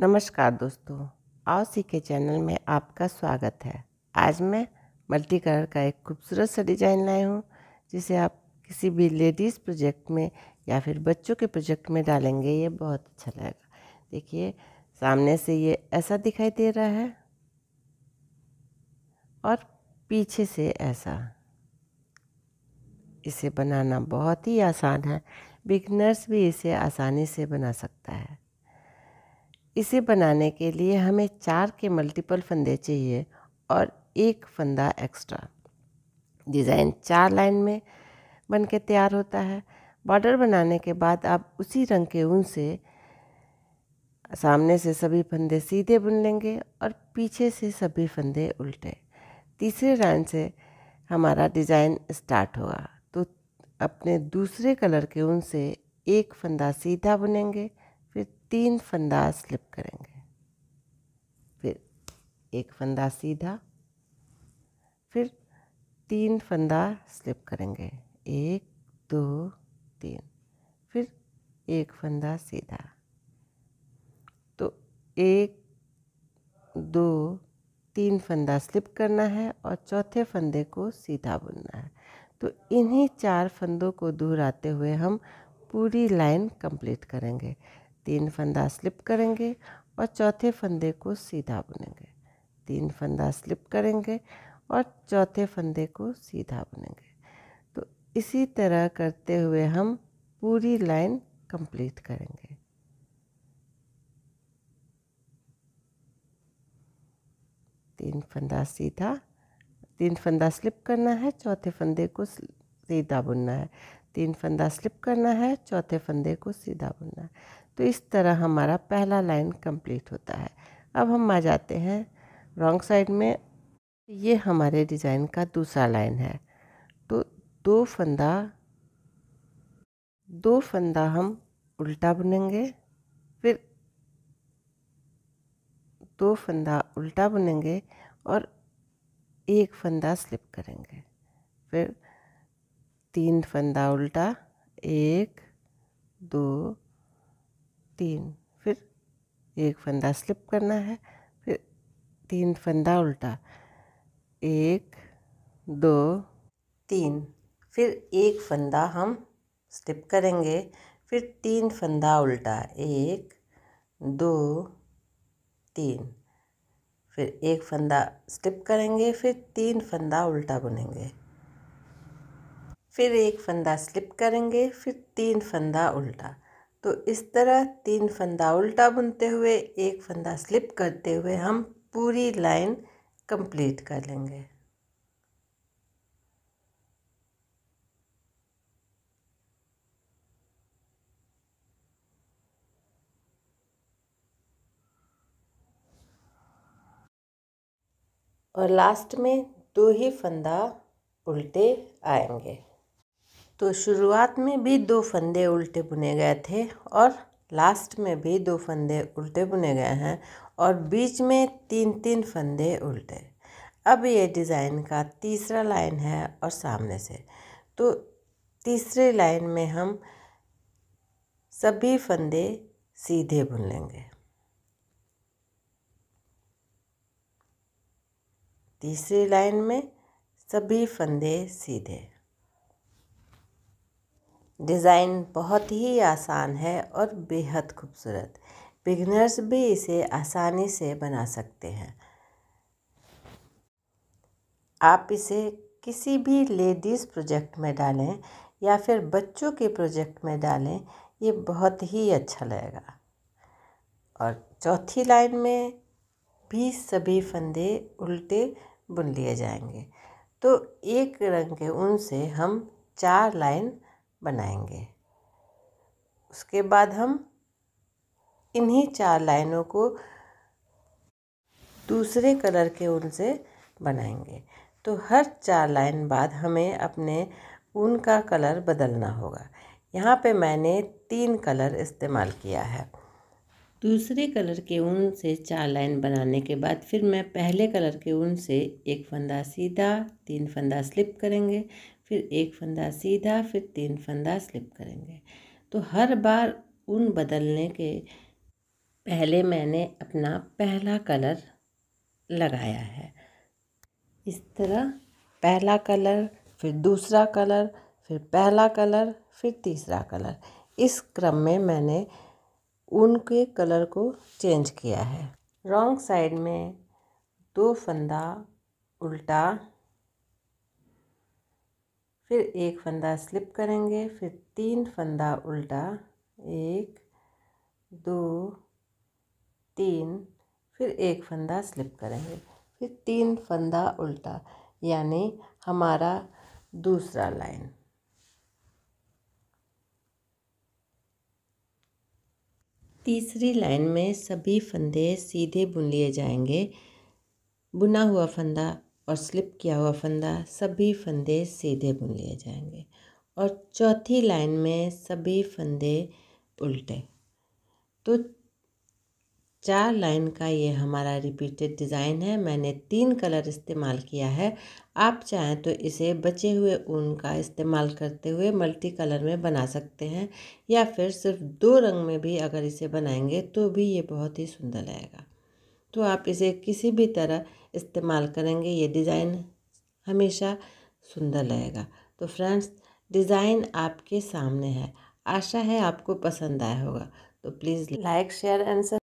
नमस्कार दोस्तों आओ के चैनल में आपका स्वागत है आज मैं मल्टी कलर का एक खूबसूरत सा डिज़ाइन लाए हूँ जिसे आप किसी भी लेडीज़ प्रोजेक्ट में या फिर बच्चों के प्रोजेक्ट में डालेंगे ये बहुत अच्छा लगेगा देखिए सामने से ये ऐसा दिखाई दे रहा है और पीछे से ऐसा इसे बनाना बहुत ही आसान है बिगनर्स भी इसे आसानी से बना सकता है इसे बनाने के लिए हमें चार के मल्टीपल फंदे चाहिए और एक फंदा एक्स्ट्रा डिज़ाइन चार लाइन में बन के तैयार होता है बॉर्डर बनाने के बाद आप उसी रंग के ऊन से सामने से सभी फंदे सीधे बुन लेंगे और पीछे से सभी फंदे उल्टे तीसरे लाइन से हमारा डिज़ाइन स्टार्ट होगा तो अपने दूसरे कलर के ऊन से एक फंदा सीधा बुनेंगे तीन फंदा स्लिप करेंगे फिर एक फंदा सीधा फिर तीन फंदा स्लिप करेंगे एक दो तीन फिर एक फंदा सीधा तो एक दो तीन फंदा स्लिप करना है और चौथे फंदे को सीधा बुनना है तो इन्हीं चार फंदों को दोहराते हुए हम पूरी लाइन कंप्लीट करेंगे तीन फंदा स्लिप करेंगे और चौथे फंदे को सीधा बुनेंगे तीन फंदा स्लिप करेंगे और चौथे फंदे को सीधा बुनेंगे तो इसी तरह करते हुए हम पूरी लाइन कंप्लीट करेंगे तीन फंदा सीधा तीन फंदा स्लिप करना है चौथे फंदे को सीधा बुनना है तीन फंदा स्लिप करना है चौथे फंदे को सीधा बुनना है तो इस तरह हमारा पहला लाइन कंप्लीट होता है अब हम आ जाते हैं रॉन्ग साइड में ये हमारे डिज़ाइन का दूसरा लाइन है तो दो फंदा दो फंदा हम उल्टा बुनेंगे फिर दो फंदा उल्टा बुनेंगे और एक फंदा स्लिप करेंगे फिर तीन फंदा उल्टा एक दो तीन फिर एक फंदा स्लिप करना है फिर तीन फंदा उल्टा एक दो तीन फिर एक फंदा हम स्लिप करेंगे फिर तीन फंदा उल्टा एक दो तीन फिर एक फंदा स्टिप करेंगे फिर तीन फंदा उल्टा बुनेंगे फिर एक फंदा स्लिप करेंगे फिर तीन फंदा उल्टा तो इस तरह तीन फंदा उल्टा बुनते हुए एक फंदा स्लिप करते हुए हम पूरी लाइन कंप्लीट कर लेंगे और लास्ट में दो ही फंदा उल्टे आएंगे तो शुरुआत में भी दो फंदे उल्टे बुने गए थे और लास्ट में भी दो फंदे उल्टे बुने गए हैं और बीच में तीन तीन फंदे उल्टे अब ये डिज़ाइन का तीसरा लाइन है और सामने से तो तीसरे लाइन में हम सभी फंदे सीधे बुन लेंगे तीसरी लाइन में सभी फंदे सीधे डिज़ाइन बहुत ही आसान है और बेहद खूबसूरत बिगनर्स भी इसे आसानी से बना सकते हैं आप इसे किसी भी लेडीज़ प्रोजेक्ट में डालें या फिर बच्चों के प्रोजेक्ट में डालें ये बहुत ही अच्छा लगेगा और चौथी लाइन में भी सभी फंदे उल्टे बुन लिए जाएंगे तो एक रंग के उन से हम चार लाइन बनाएंगे उसके बाद हम इन्हीं चार लाइनों को दूसरे कलर के ऊन से बनाएंगे तो हर चार लाइन बाद हमें अपने ऊन का कलर बदलना होगा यहाँ पे मैंने तीन कलर इस्तेमाल किया है दूसरे कलर के ऊन से चार लाइन बनाने के बाद फिर मैं पहले कलर के ऊन से एक फंदा सीधा तीन फंदा स्लिप करेंगे फिर एक फंदा सीधा फिर तीन फंदा स्लिप करेंगे तो हर बार ऊन बदलने के पहले मैंने अपना पहला कलर लगाया है इस तरह पहला कलर फिर दूसरा कलर फिर पहला कलर फिर तीसरा कलर इस क्रम में मैंने उनके कलर को चेंज किया है रॉन्ग साइड में दो फंदा उल्टा फिर एक फंदा स्लिप करेंगे फिर तीन फंदा उल्टा एक दो तीन फिर एक फंदा स्लिप करेंगे फिर तीन फंदा उल्टा यानी हमारा दूसरा लाइन तीसरी लाइन में सभी फंदे सीधे बुन लिए जाएंगे बुना हुआ फंदा और स्लिप किया हुआ फंदा सभी फंदे सीधे बुन लिए जाएंगे और चौथी लाइन में सभी फंदे उल्टे तो चार लाइन का ये हमारा रिपीटेड डिज़ाइन है मैंने तीन कलर इस्तेमाल किया है आप चाहें तो इसे बचे हुए ऊन का इस्तेमाल करते हुए मल्टी कलर में बना सकते हैं या फिर सिर्फ दो रंग में भी अगर इसे बनाएंगे तो भी ये बहुत ही सुंदर लगेगा तो आप इसे किसी भी तरह इस्तेमाल करेंगे ये डिज़ाइन हमेशा सुंदर लगेगा तो फ्रेंड्स डिज़ाइन आपके सामने है आशा है आपको पसंद आया होगा तो प्लीज़ लाइक शेयर एंड